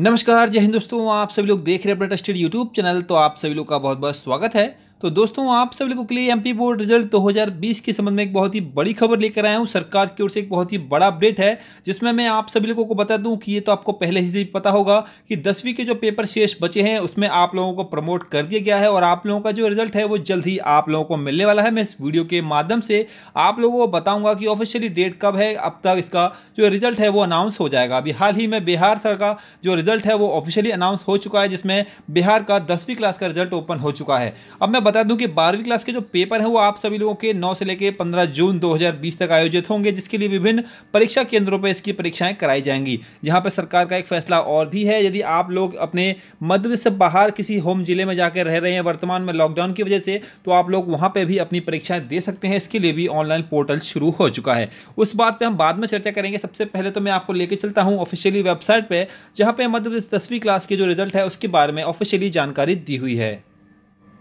नमस्कार जय हिंद दोस्तों आप सभी लोग देख रहे हैं अपना ट्रस्टेड यूट्यूब चैनल तो आप सभी लोग का बहुत बहुत स्वागत है तो दोस्तों आप सब लोगों के लिए एमपी बोर्ड रिजल्ट 2020 के संबंध में एक बहुत ही बड़ी खबर लेकर आया हूँ सरकार की ओर से एक बहुत ही बड़ा अपडेट है जिसमें मैं आप सभी लोगों को बता दूं कि ये तो आपको पहले ही से पता होगा कि दसवीं के जो पेपर शेष बचे हैं उसमें आप लोगों को प्रमोट कर दिया गया है और आप लोगों का जो रिजल्ट है वो जल्द ही आप लोगों को मिलने वाला है मैं इस वीडियो के माध्यम से आप लोगों को बताऊँगा कि ऑफिशियली डेट कब है अब तक इसका जो रिजल्ट है वो अनाउंस हो जाएगा अभी हाल ही में बिहार सर का जो रिजल्ट है वो ऑफिशियली अनाउंस हो चुका है जिसमें बिहार का दसवीं क्लास का रिजल्ट ओपन हो चुका है अब मैं बता दूं कि बारहवीं क्लास के जो पेपर हैं वो आप सभी लोगों के 9 से लेकर 15 जून 2020 तक आयोजित होंगे जिसके लिए विभिन्न परीक्षा केंद्रों पर इसकी परीक्षाएं कराई जाएंगी यहाँ पर सरकार का एक फैसला और भी है यदि आप लोग अपने मध्य से बाहर किसी होम जिले में जाकर रह रहे हैं वर्तमान में लॉकडाउन की वजह से तो आप लोग वहाँ पर भी अपनी परीक्षाएं दे सकते हैं इसके लिए भी ऑनलाइन पोर्टल शुरू हो चुका है उस बात पर हम बाद में चर्चा करेंगे सबसे पहले तो मैं आपको लेकर चलता हूँ ऑफिशियली वेबसाइट पर जहाँ पर मध्य प्रदेश दसवीं क्लास के जो रिजल्ट है उसके बारे में ऑफिशियली जानकारी दी हुई है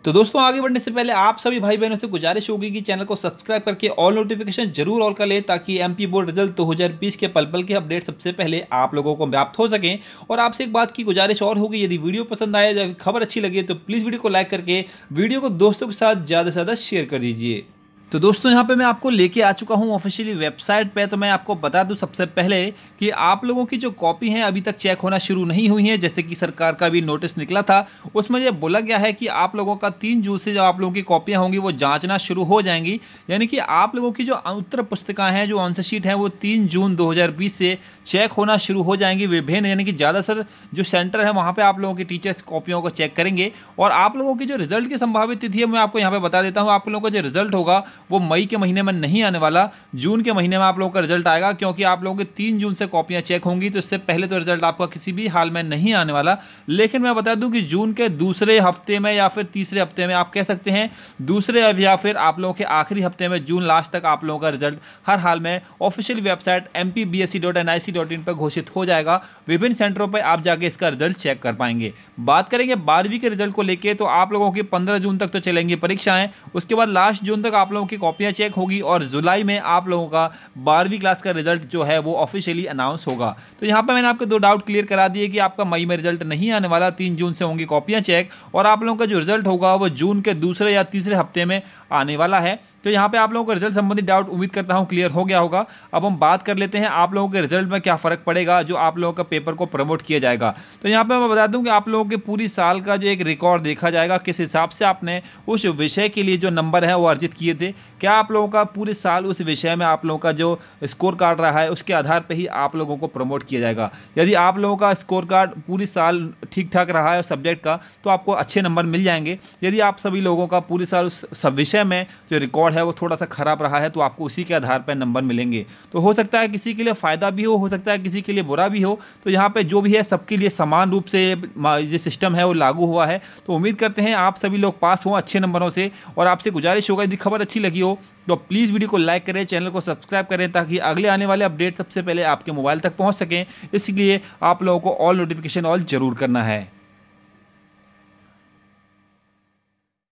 तो दोस्तों आगे बढ़ने से पहले आप सभी भाई बहनों से गुजारिश होगी कि चैनल को सब्सक्राइब करके ऑल नोटिफिकेशन जरूर ऑल कर लें ताकि एमपी बोर्ड रिजल्ट दो हज़ार बीस के पल पल के अपडेट सबसे पहले आप लोगों को प्राप्त हो सकें और आपसे एक बात की गुजारिश और होगी यदि वीडियो पसंद आए या खबर अच्छी लगे तो प्लीज़ वीडियो को लाइक करके वीडियो को दोस्तों के साथ ज़्यादा से ज़्यादा शेयर कर दीजिए तो दोस्तों यहाँ पे मैं आपको लेके आ चुका हूँ ऑफिशियली वेबसाइट पे तो मैं आपको बता दूँ सबसे पहले कि आप लोगों की जो कॉपी हैं अभी तक चेक होना शुरू नहीं हुई है जैसे कि सरकार का भी नोटिस निकला था उसमें यह बोला गया है कि आप लोगों का तीन जून से जो आप लोगों की कॉपियाँ होंगी वो जाँचना शुरू हो जाएंगी यानी कि आप लोगों की जो उत्तर पुस्तिकाएँ हैं जो आंसर शीट हैं वो तीन जून दो से चेक होना शुरू हो जाएंगी विभिन्न यानी कि ज़्यादातर जो सेंटर है वहाँ पर आप लोगों की टीचर्स कॉपियों को चेक करेंगे और आप लोगों की जो रिजल्ट की संभावित तिथि है मैं आपको यहाँ पर बता देता हूँ आप लोगों का जो रिजल्ट होगा वो मई के महीने में नहीं आने वाला जून के महीने में आप लोगों का रिजल्ट आएगा क्योंकि आप लोगों के तीन जून से कॉपियां चेक होंगी तो इससे पहले तो रिजल्ट आपका किसी भी हाल में नहीं आने वाला लेकिन मैं बता दूं कि जून के दूसरे हफ्ते में या फिर तीसरे हफ्ते में आप कह सकते हैं दूसरे या फिर आप लोगों के आखिरी हफ्ते में जून लास्ट तक आप लोगों का रिजल्ट हर हाल में ऑफिशियल वेबसाइट एम पर घोषित हो जाएगा विभिन्न सेंटरों पर आप जाके इसका रिजल्ट चेक कर पाएंगे बात करेंगे बारहवीं के रिजल्ट को लेकर तो आप लोगों की पंद्रह जून तक तो चलेंगी परीक्षाएं उसके बाद लास्ट जून तक आप लोगों की कॉपियाँ चेक होगी और जुलाई में आप लोगों का बारहवीं क्लास का रिजल्ट जो है वो ऑफिशियली अनाउंस होगा तो यहाँ पर मैंने आपके दो डाउट क्लियर करा दिए कि आपका मई में रिजल्ट नहीं आने वाला तीन जून से होंगी कॉपियाँ चेक और आप लोगों का जो रिजल्ट होगा वो जून के दूसरे या तीसरे हफ्ते में आने वाला है तो यहाँ पे आप लोगों का रिजल्ट संबंधित डाउट उम्मीद करता हूँ क्लियर हो गया होगा अब हम बात कर लेते हैं आप लोगों के रिजल्ट में क्या फ़र्क पड़ेगा जो आप लोगों का पेपर को प्रमोट किया जाएगा तो यहाँ पे मैं बता दूँ कि आप लोगों के पूरी साल का जो एक रिकॉर्ड देखा जाएगा किस हिसाब से आपने उस विषय के लिए जो नंबर है वो अर्जित किए थे क्या आप लोगों का पूरे साल उस विषय में आप लोगों का जो स्कोर कार्ड रहा है उसके आधार पर ही आप लोगों को प्रमोट किया जाएगा यदि आप लोगों का स्कोर कार्ड पूरे साल ठीक ठाक रहा है सब्जेक्ट का तो आपको अच्छे नंबर मिल जाएंगे यदि आप सभी लोगों का पूरे साल उस विषय में जो रिकॉर्ड है वो थोड़ा सा ख़राब रहा है तो आपको उसी के आधार पर नंबर मिलेंगे तो हो सकता है किसी के लिए फ़ायदा भी हो, हो सकता है किसी के लिए बुरा भी हो तो यहाँ पर जो भी है सबके लिए समान रूप से ये सिस्टम है वो लागू हुआ है तो उम्मीद करते हैं आप सभी लोग पास हों अच्छे नंबरों से और आपसे गुजारिश होगा यदि खबर अच्छी लगी हो तो प्लीज़ वीडियो को लाइक करें चैनल को सब्सक्राइब करें ताकि अगले आने वाले अपडेट सबसे पहले आपके मोबाइल तक पहुँच सकें इसलिए आप लोगों को ऑल नोटिफिकेशन ऑल ज़रूर करना है